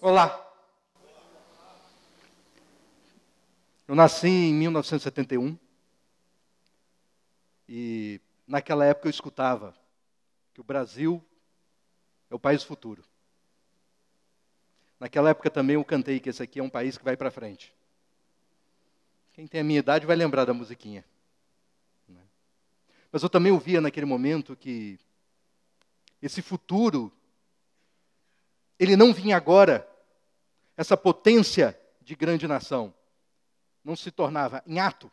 Olá! Eu nasci em 1971 e naquela época eu escutava que o Brasil é o país futuro. Naquela época também eu cantei que esse aqui é um país que vai para frente. Quem tem a minha idade vai lembrar da musiquinha. Né? Mas eu também ouvia naquele momento que esse futuro ele não vinha agora, essa potência de grande nação não se tornava em ato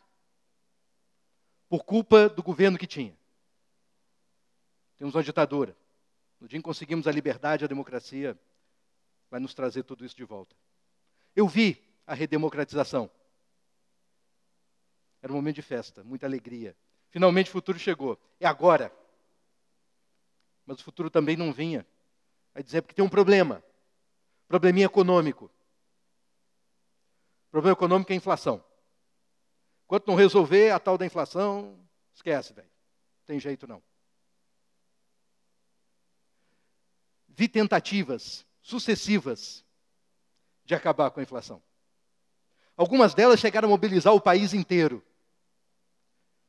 por culpa do governo que tinha. Temos uma ditadura. No dia em que conseguimos a liberdade, a democracia, vai nos trazer tudo isso de volta. Eu vi a redemocratização. Era um momento de festa, muita alegria. Finalmente o futuro chegou. É agora. Mas o futuro também não vinha Vai dizer é porque tem um problema. Probleminha econômico. Problema econômico é a inflação. Enquanto não resolver a tal da inflação, esquece, velho. Tem jeito não. Vi tentativas sucessivas de acabar com a inflação. Algumas delas chegaram a mobilizar o país inteiro.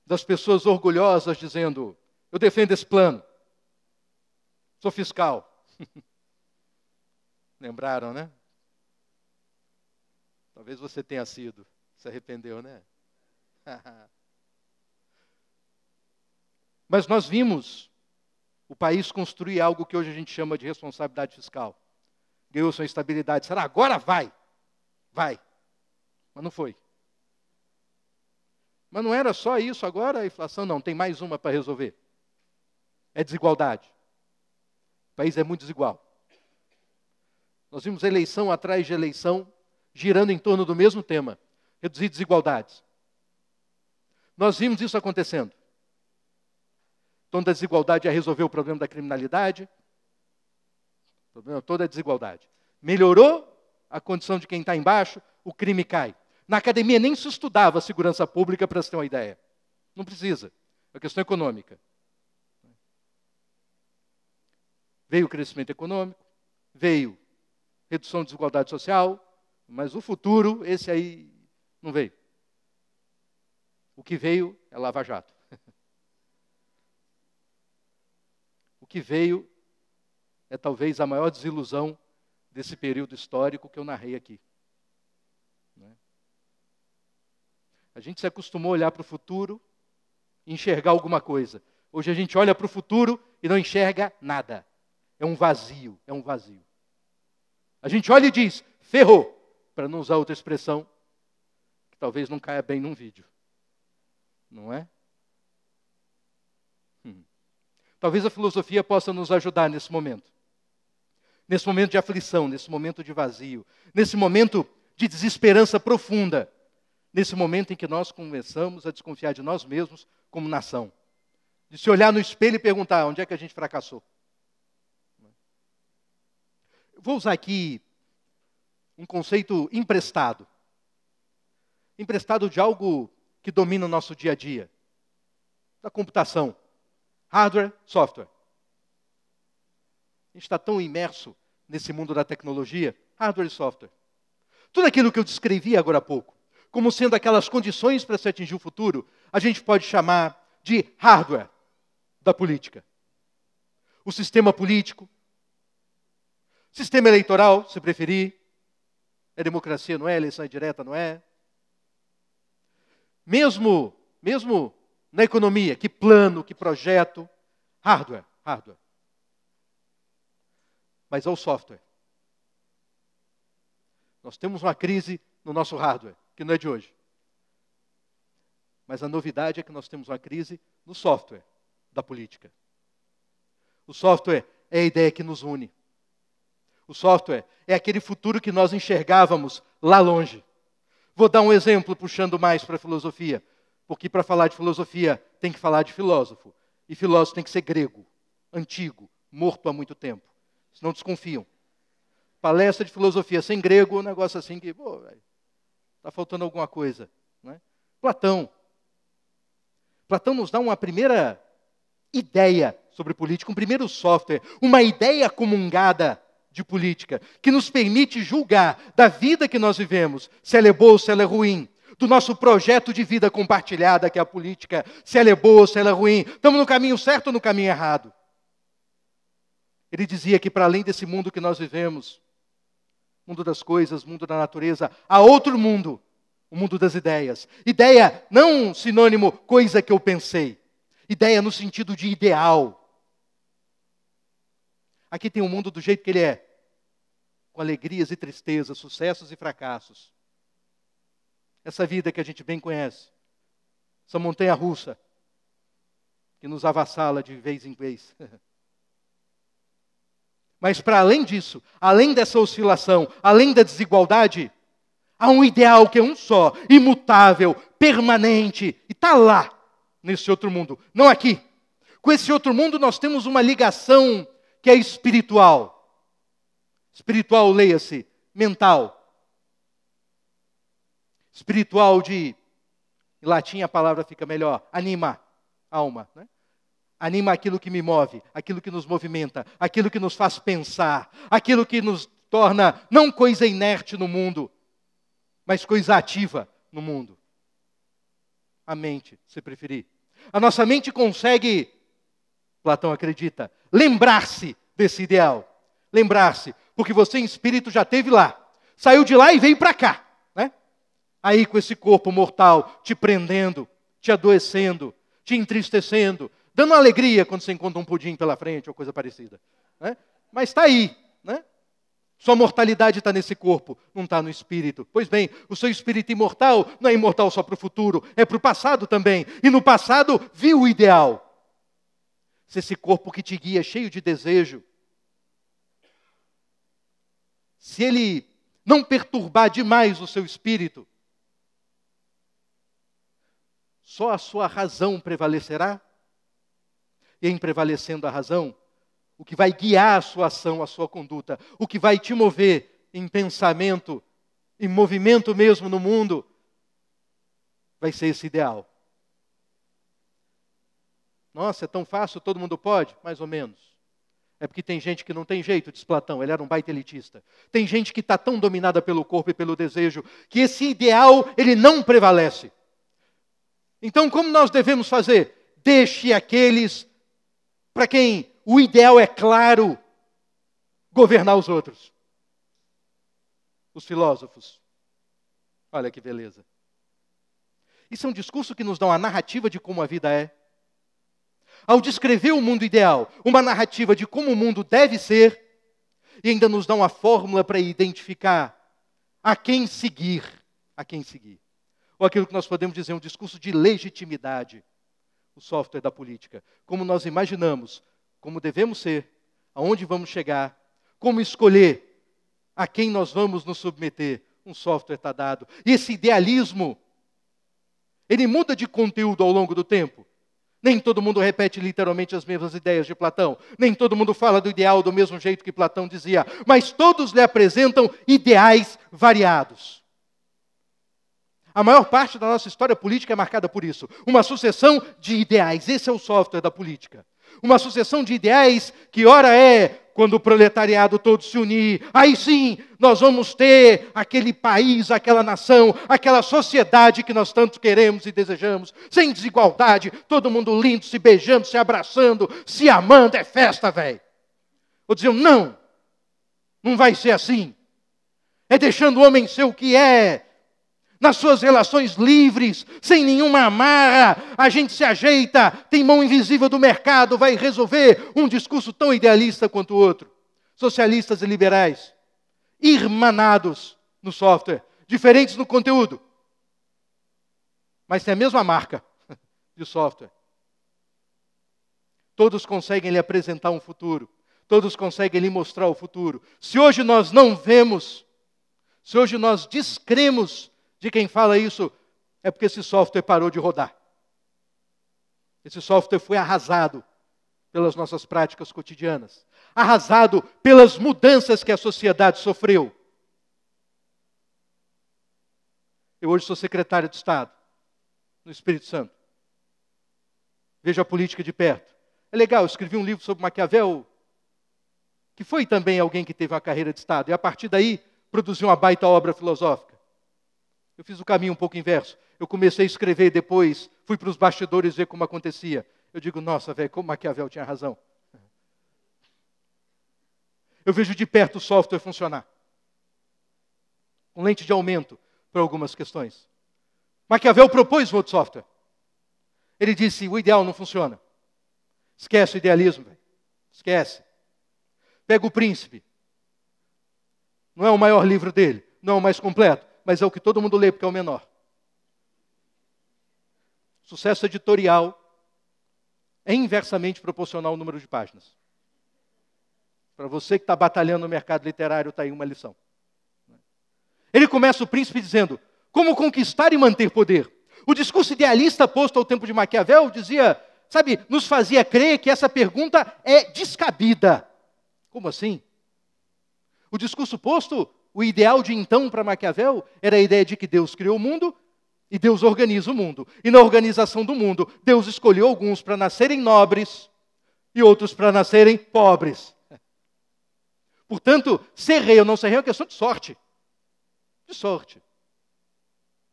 Das pessoas orgulhosas dizendo: Eu defendo esse plano, sou fiscal, Lembraram, né? Talvez você tenha sido. Se arrependeu, né? Mas nós vimos o país construir algo que hoje a gente chama de responsabilidade fiscal. Ganhou sua estabilidade. Será? Agora vai. Vai. Mas não foi. Mas não era só isso agora, a inflação não, tem mais uma para resolver. É desigualdade. O país é muito desigual. Nós vimos eleição atrás de eleição girando em torno do mesmo tema: reduzir desigualdades. Nós vimos isso acontecendo. Toda então, desigualdade é resolver o problema da criminalidade. O problema todo é desigualdade. Melhorou a condição de quem está embaixo, o crime cai. Na academia nem se estudava segurança pública, para se ter uma ideia. Não precisa. É questão econômica. Veio o crescimento econômico, veio redução de desigualdade social, mas o futuro, esse aí, não veio. O que veio é Lava Jato. o que veio é talvez a maior desilusão desse período histórico que eu narrei aqui. Né? A gente se acostumou a olhar para o futuro e enxergar alguma coisa. Hoje a gente olha para o futuro e não enxerga nada. É um vazio, é um vazio. A gente olha e diz, ferrou, para não usar outra expressão, que talvez não caia bem num vídeo. Não é? Hum. Talvez a filosofia possa nos ajudar nesse momento. Nesse momento de aflição, nesse momento de vazio, nesse momento de desesperança profunda, nesse momento em que nós começamos a desconfiar de nós mesmos como nação. De se olhar no espelho e perguntar: onde é que a gente fracassou? Vou usar aqui um conceito emprestado. Emprestado de algo que domina o nosso dia a dia. Da computação. Hardware, software. A gente está tão imerso nesse mundo da tecnologia, hardware e software. Tudo aquilo que eu descrevi agora há pouco, como sendo aquelas condições para se atingir o futuro, a gente pode chamar de hardware da política. O sistema político, Sistema eleitoral, se preferir. É democracia, não é? Eleição é direta, não é? Mesmo, mesmo na economia, que plano, que projeto, hardware, hardware. Mas é o software. Nós temos uma crise no nosso hardware, que não é de hoje. Mas a novidade é que nós temos uma crise no software da política. O software é a ideia que nos une. O software é aquele futuro que nós enxergávamos lá longe. Vou dar um exemplo puxando mais para a filosofia, porque para falar de filosofia tem que falar de filósofo. E filósofo tem que ser grego, antigo, morto há muito tempo. Senão desconfiam. Palestra de filosofia sem grego é um negócio assim que, está faltando alguma coisa. Né? Platão. Platão nos dá uma primeira ideia sobre política, um primeiro software, uma ideia comungada de política, que nos permite julgar da vida que nós vivemos, se ela é boa ou se ela é ruim, do nosso projeto de vida compartilhada, que é a política, se ela é boa ou se ela é ruim, estamos no caminho certo ou no caminho errado. Ele dizia que para além desse mundo que nós vivemos, mundo das coisas, mundo da natureza, há outro mundo, o mundo das ideias. Ideia não sinônimo coisa que eu pensei, ideia no sentido de ideal, Aqui tem o mundo do jeito que ele é, com alegrias e tristezas, sucessos e fracassos. Essa vida que a gente bem conhece, essa montanha russa que nos avassala de vez em vez. Mas para além disso, além dessa oscilação, além da desigualdade, há um ideal que é um só, imutável, permanente, e está lá, nesse outro mundo, não aqui. Com esse outro mundo nós temos uma ligação que é espiritual. Espiritual, leia-se, mental. Espiritual de, em latim a palavra fica melhor, anima, alma. Né? Anima aquilo que me move, aquilo que nos movimenta, aquilo que nos faz pensar, aquilo que nos torna não coisa inerte no mundo, mas coisa ativa no mundo. A mente, se preferir. A nossa mente consegue Platão acredita, lembrar-se desse ideal. Lembrar-se, porque você em espírito já teve lá, saiu de lá e veio para cá, né? Aí com esse corpo mortal te prendendo, te adoecendo, te entristecendo, dando alegria quando você encontra um pudim pela frente ou coisa parecida, né? Mas está aí, né? Sua mortalidade está nesse corpo, não está no espírito. Pois bem, o seu espírito imortal não é imortal só para o futuro, é para o passado também. E no passado viu o ideal, se esse corpo que te guia é cheio de desejo, se ele não perturbar demais o seu espírito, só a sua razão prevalecerá? E em prevalecendo a razão, o que vai guiar a sua ação, a sua conduta, o que vai te mover em pensamento, em movimento mesmo no mundo, vai ser esse ideal nossa, é tão fácil, todo mundo pode? Mais ou menos. É porque tem gente que não tem jeito, diz Platão, ele era um baita elitista. Tem gente que está tão dominada pelo corpo e pelo desejo que esse ideal ele não prevalece. Então, como nós devemos fazer? Deixe aqueles para quem o ideal é claro governar os outros. Os filósofos. Olha que beleza. Isso é um discurso que nos dá uma narrativa de como a vida é ao descrever o mundo ideal, uma narrativa de como o mundo deve ser, e ainda nos dá uma fórmula para identificar a quem seguir, a quem seguir. Ou aquilo que nós podemos dizer um discurso de legitimidade, o software da política, como nós imaginamos, como devemos ser, aonde vamos chegar, como escolher a quem nós vamos nos submeter, um software está dado. E esse idealismo, ele muda de conteúdo ao longo do tempo. Nem todo mundo repete literalmente as mesmas ideias de Platão. Nem todo mundo fala do ideal do mesmo jeito que Platão dizia. Mas todos lhe apresentam ideais variados. A maior parte da nossa história política é marcada por isso uma sucessão de ideais. Esse é o software da política. Uma sucessão de ideais que, ora é quando o proletariado todo se unir, aí sim nós vamos ter aquele país, aquela nação, aquela sociedade que nós tanto queremos e desejamos, sem desigualdade, todo mundo lindo, se beijando, se abraçando, se amando, é festa, velho. Ou diziam, não, não vai ser assim. É deixando o homem ser o que é, nas suas relações livres, sem nenhuma amarra, a gente se ajeita, tem mão invisível do mercado, vai resolver um discurso tão idealista quanto o outro. Socialistas e liberais, irmanados no software, diferentes no conteúdo, mas tem a mesma marca de software. Todos conseguem lhe apresentar um futuro, todos conseguem lhe mostrar o futuro. Se hoje nós não vemos, se hoje nós descremos de quem fala isso é porque esse software parou de rodar. Esse software foi arrasado pelas nossas práticas cotidianas, arrasado pelas mudanças que a sociedade sofreu. Eu hoje sou secretário de Estado no Espírito Santo. Vejo a política de perto. É legal, eu escrevi um livro sobre Maquiavel, que foi também alguém que teve uma carreira de Estado, e a partir daí produziu uma baita obra filosófica. Eu fiz o caminho um pouco inverso. Eu comecei a escrever depois, fui para os bastidores ver como acontecia. Eu digo, nossa, velho, como Maquiavel tinha razão. Eu vejo de perto o software funcionar. Com um lente de aumento para algumas questões. Maquiavel propôs o outro software. Ele disse: o ideal não funciona. Esquece o idealismo, velho. Esquece. Pega o príncipe. Não é o maior livro dele, não é o mais completo mas é o que todo mundo lê, porque é o menor. Sucesso editorial é inversamente proporcional ao número de páginas. Para você que está batalhando no mercado literário, está aí uma lição. Ele começa o príncipe dizendo: Como conquistar e manter poder? O discurso idealista posto ao tempo de Maquiavel dizia, sabe, nos fazia crer que essa pergunta é descabida. Como assim? O discurso posto o ideal de então para Maquiavel era a ideia de que Deus criou o mundo e Deus organiza o mundo. E na organização do mundo, Deus escolheu alguns para nascerem nobres e outros para nascerem pobres. Portanto, ser rei ou não ser rei é uma questão de sorte. De sorte.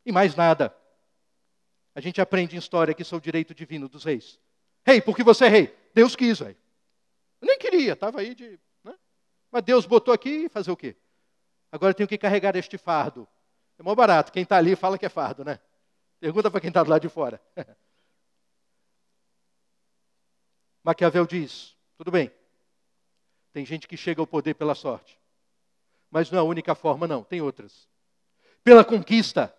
E mais nada. A gente aprende em história que isso é o direito divino dos reis. Rei, hey, que você é rei? Deus quis, velho. Nem queria, estava aí de. Né? Mas Deus botou aqui e fazer o quê? Agora eu tenho que carregar este fardo. É mó barato. Quem está ali fala que é fardo, né? Pergunta para quem está do lado de fora. Maquiavel diz: tudo bem, tem gente que chega ao poder pela sorte, mas não é a única forma, não, tem outras. Pela conquista,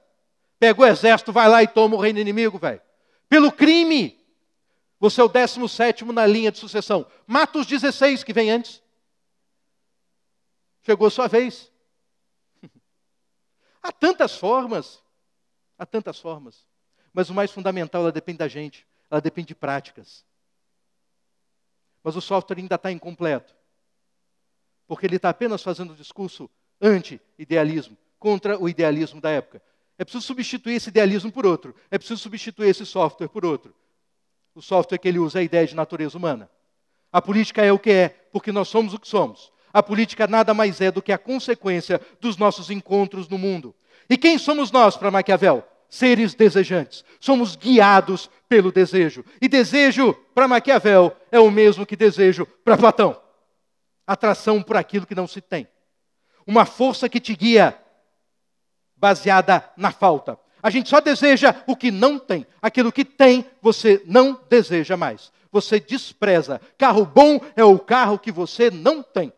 pega o exército, vai lá e toma o reino inimigo, velho. Pelo crime, você é o 17 na linha de sucessão, mata os 16 que vem antes. Chegou a sua vez. Há tantas formas, há tantas formas. Mas o mais fundamental, ela depende da gente, ela depende de práticas. Mas o software ainda está incompleto, porque ele está apenas fazendo o discurso anti-idealismo, contra o idealismo da época. É preciso substituir esse idealismo por outro, é preciso substituir esse software por outro. O software que ele usa é a ideia de natureza humana. A política é o que é, porque nós somos o que somos. A política nada mais é do que a consequência dos nossos encontros no mundo. E quem somos nós para Maquiavel? Seres desejantes. Somos guiados pelo desejo. E desejo para Maquiavel é o mesmo que desejo para Platão. Atração por aquilo que não se tem. Uma força que te guia baseada na falta. A gente só deseja o que não tem. Aquilo que tem, você não deseja mais. Você despreza. Carro bom é o carro que você não tem.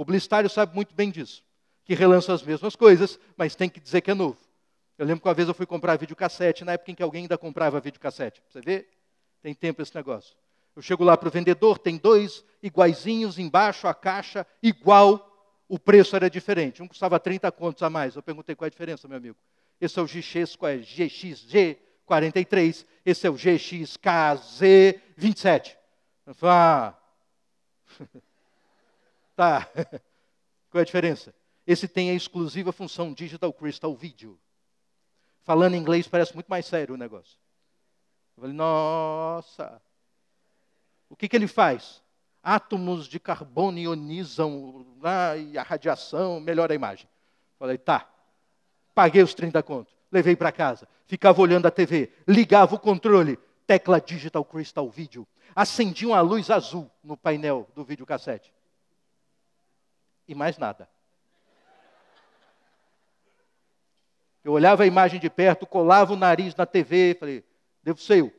O Publicitário sabe muito bem disso, que relança as mesmas coisas, mas tem que dizer que é novo. Eu lembro que uma vez eu fui comprar videocassete, na época em que alguém ainda comprava videocassete. Você vê? Tem tempo esse negócio. Eu chego lá para o vendedor, tem dois iguaizinhos embaixo, a caixa igual, o preço era diferente. Um custava 30 contos a mais. Eu perguntei qual é a diferença, meu amigo. Esse é o GX, qual é? GXG43, esse é o GXKZ27. Eu falei, ah... Tá. Qual é a diferença? Esse tem a exclusiva função digital crystal video. Falando em inglês parece muito mais sério o negócio. Eu falei, nossa. O que, que ele faz? Átomos de carbono ionizam lá e a radiação melhora a imagem. Eu falei, tá. Paguei os 30 contos, levei para casa, ficava olhando a TV, ligava o controle, tecla digital crystal video. Acendia uma luz azul no painel do videocassete e mais nada. Eu olhava a imagem de perto, colava o nariz na TV, e falei, devo ser eu.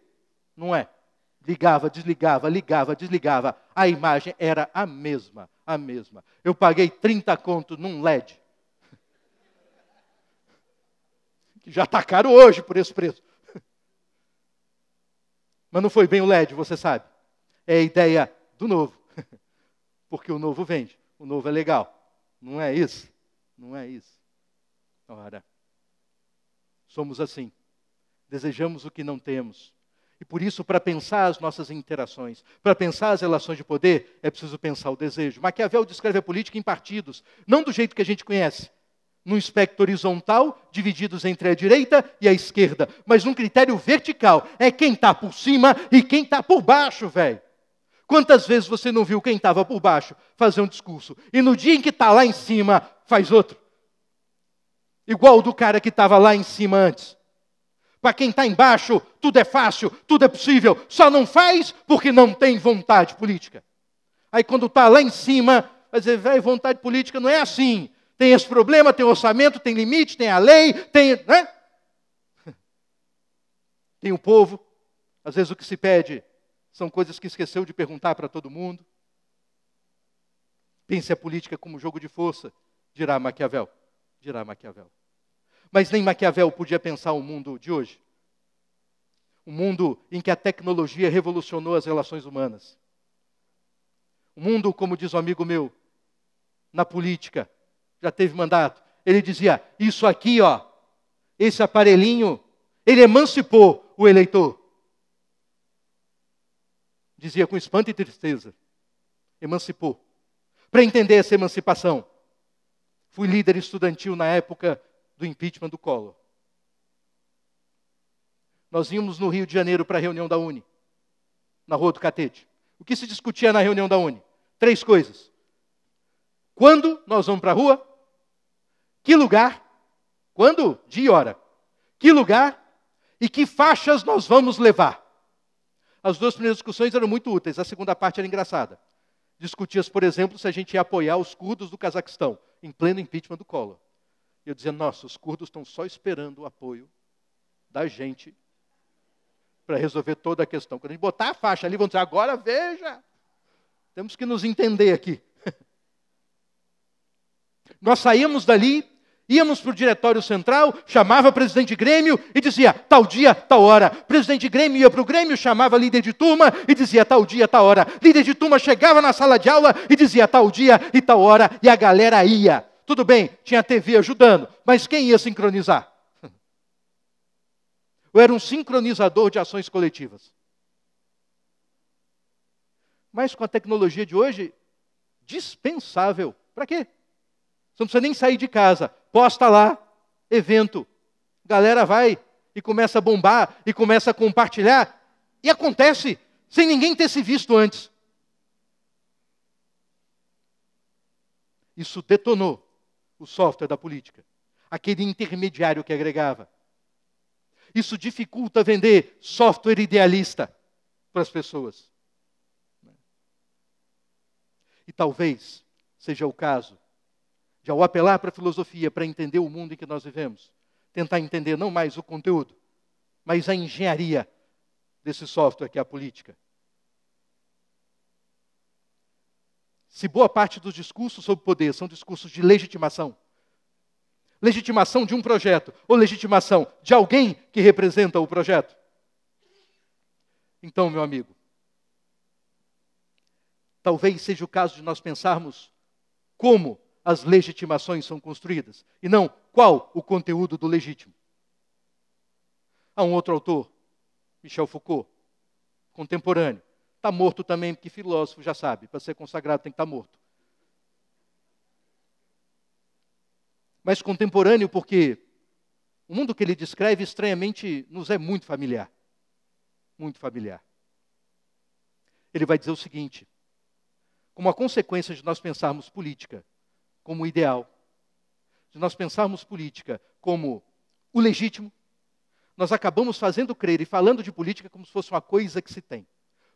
Não é. Ligava, desligava, ligava, desligava. A imagem era a mesma, a mesma. Eu paguei 30 conto num LED. Que já está caro hoje por esse preço. Mas não foi bem o LED, você sabe. É a ideia do novo. Porque o novo vende o novo é legal. Não é isso? Não é isso. Ora, somos assim. Desejamos o que não temos. E por isso, para pensar as nossas interações, para pensar as relações de poder, é preciso pensar o desejo. Maquiavel descreve a política em partidos, não do jeito que a gente conhece, num espectro horizontal, divididos entre a direita e a esquerda, mas num critério vertical. É quem está por cima e quem está por baixo, velho. Quantas vezes você não viu quem estava por baixo fazer um discurso e no dia em que está lá em cima faz outro? Igual o do cara que estava lá em cima antes. Para quem está embaixo, tudo é fácil, tudo é possível, só não faz porque não tem vontade política. Aí quando está lá em cima, vai dizer, vai vontade política não é assim. Tem esse problema, tem orçamento, tem limite, tem a lei, tem. Né? Tem o povo. Às vezes o que se pede são coisas que esqueceu de perguntar para todo mundo. Pense a política como jogo de força, dirá Maquiavel. Dirá Maquiavel. Mas nem Maquiavel podia pensar o mundo de hoje. Um mundo em que a tecnologia revolucionou as relações humanas. Um mundo, como diz um amigo meu, na política, já teve mandato. Ele dizia: Isso aqui, ó, esse aparelhinho, ele emancipou o eleitor dizia com espanto e tristeza, emancipou. Para entender essa emancipação, fui líder estudantil na época do impeachment do Collor. Nós íamos no Rio de Janeiro para a reunião da Uni, na Rua do Catete. O que se discutia na reunião da Uni? Três coisas. Quando nós vamos para a rua? Que lugar? Quando? Dia e hora. Que lugar? E que faixas nós vamos levar? As duas primeiras discussões eram muito úteis, a segunda parte era engraçada. Discutias, por exemplo, se a gente ia apoiar os curdos do Cazaquistão, em pleno impeachment do Collor. E eu dizia, nossa, os curdos estão só esperando o apoio da gente para resolver toda a questão. Quando a gente botar a faixa ali, vão dizer, agora veja, temos que nos entender aqui. Nós saímos dali Íamos para o diretório central, chamava presidente Grêmio e dizia tal dia, tal hora. Presidente Grêmio ia para o Grêmio, chamava líder de turma e dizia tal dia, tal hora. Líder de turma chegava na sala de aula e dizia tal dia e tal hora. E a galera ia. Tudo bem, tinha a TV ajudando, mas quem ia sincronizar? Eu era um sincronizador de ações coletivas. Mas com a tecnologia de hoje, dispensável. Para quê? Você não precisa nem sair de casa posta lá, evento. Galera vai e começa a bombar e começa a compartilhar. E acontece sem ninguém ter se visto antes. Isso detonou o software da política, aquele intermediário que agregava. Isso dificulta vender software idealista para as pessoas. E talvez seja o caso de ao apelar para a filosofia para entender o mundo em que nós vivemos, tentar entender não mais o conteúdo, mas a engenharia desse software que é a política. Se boa parte dos discursos sobre poder são discursos de legitimação, legitimação de um projeto ou legitimação de alguém que representa o projeto, então, meu amigo, talvez seja o caso de nós pensarmos como as legitimações são construídas, e não qual o conteúdo do legítimo. Há um outro autor, Michel Foucault, contemporâneo. Está morto também, porque filósofo já sabe, para ser consagrado tem que estar tá morto. Mas contemporâneo porque o mundo que ele descreve estranhamente nos é muito familiar. Muito familiar. Ele vai dizer o seguinte: como a consequência de nós pensarmos política como ideal, se nós pensarmos política como o legítimo, nós acabamos fazendo crer e falando de política como se fosse uma coisa que se tem,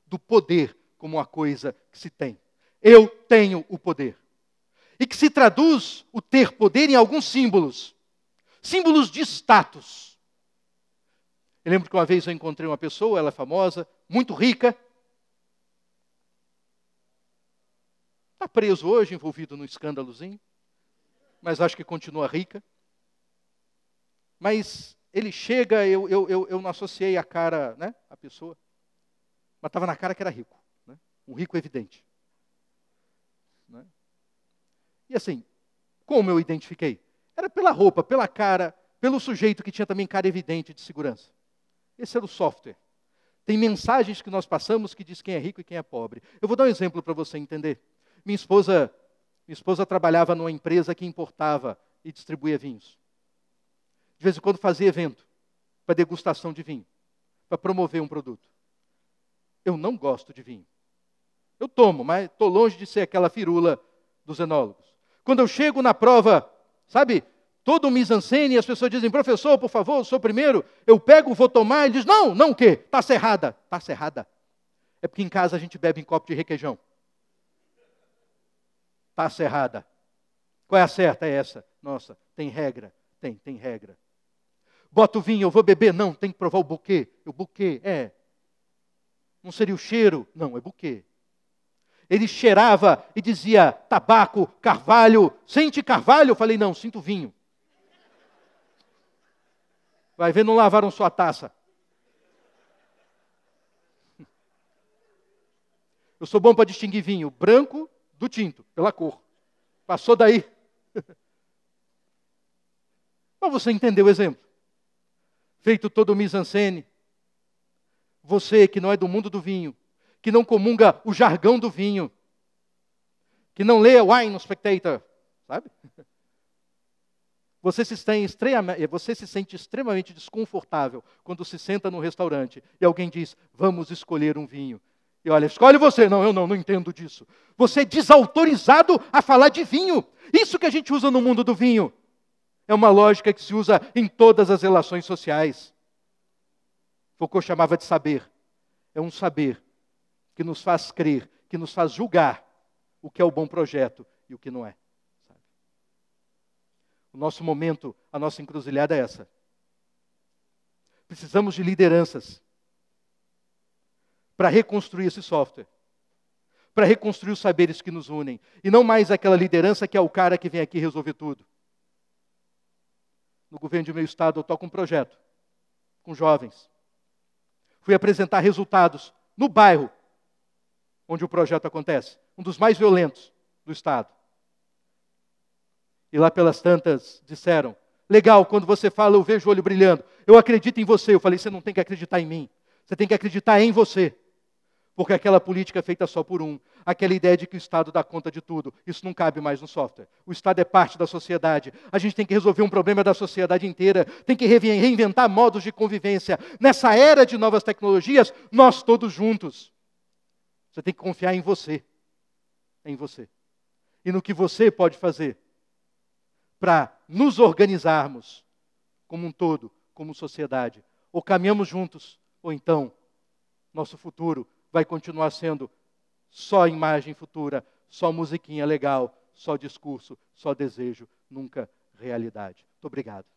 do poder como uma coisa que se tem. Eu tenho o poder. E que se traduz o ter poder em alguns símbolos, símbolos de status. Eu lembro que uma vez eu encontrei uma pessoa, ela é famosa, muito rica, Está preso hoje, envolvido num escândalozinho, mas acho que continua rica. Mas ele chega, eu, eu, eu, eu não associei a cara, né, a pessoa, mas estava na cara que era rico, né, um rico evidente. Né? E assim, como eu identifiquei? Era pela roupa, pela cara, pelo sujeito que tinha também cara evidente de segurança. Esse era o software. Tem mensagens que nós passamos que diz quem é rico e quem é pobre. Eu vou dar um exemplo para você entender. Minha esposa, minha esposa trabalhava numa empresa que importava e distribuía vinhos. De vez em quando fazia evento para degustação de vinho, para promover um produto. Eu não gosto de vinho. Eu tomo, mas estou longe de ser aquela firula dos enólogos. Quando eu chego na prova, sabe, todo um mise en as pessoas dizem, professor, por favor, sou primeiro, eu pego, vou tomar, e diz, não, não o quê? Está cerrada. Está cerrada. É porque em casa a gente bebe em copo de requeijão. Passa errada. Qual é a certa? É essa. Nossa, tem regra. Tem, tem regra. Bota o vinho, eu vou beber. Não, tem que provar o buquê. O buquê, é. Não seria o cheiro? Não, é buquê. Ele cheirava e dizia tabaco, carvalho. Sente carvalho? Eu falei, não, sinto vinho. Vai ver, não lavaram sua taça. Eu sou bom para distinguir vinho branco do tinto, pela cor. Passou daí. Mas você entendeu o exemplo? Feito todo o mise-en-scène, você que não é do mundo do vinho, que não comunga o jargão do vinho, que não lê Wine Spectator, sabe? Você se, você se, sente extremamente desconfortável quando se senta num restaurante e alguém diz: Vamos escolher um vinho. E olha, escolhe você. Não, eu não, não entendo disso. Você é desautorizado a falar de vinho. Isso que a gente usa no mundo do vinho. É uma lógica que se usa em todas as relações sociais. Foucault chamava de saber. É um saber que nos faz crer, que nos faz julgar o que é o bom projeto e o que não é. O nosso momento, a nossa encruzilhada é essa. Precisamos de lideranças para reconstruir esse software, para reconstruir os saberes que nos unem, e não mais aquela liderança que é o cara que vem aqui resolver tudo. No governo de meu estado, eu toco um projeto com jovens. Fui apresentar resultados no bairro onde o projeto acontece, um dos mais violentos do estado. E lá pelas tantas disseram: Legal, quando você fala, eu vejo o olho brilhando. Eu acredito em você. Eu falei: Você não tem que acreditar em mim. Você tem que acreditar em você. Porque aquela política é feita só por um, aquela ideia de que o Estado dá conta de tudo, isso não cabe mais no software. O Estado é parte da sociedade. A gente tem que resolver um problema da sociedade inteira, tem que reinventar modos de convivência. Nessa era de novas tecnologias, nós todos juntos. Você tem que confiar em você. Em você. E no que você pode fazer para nos organizarmos como um todo, como sociedade. Ou caminhamos juntos, ou então nosso futuro vai continuar sendo só imagem futura, só musiquinha legal, só discurso, só desejo, nunca realidade. Muito obrigado.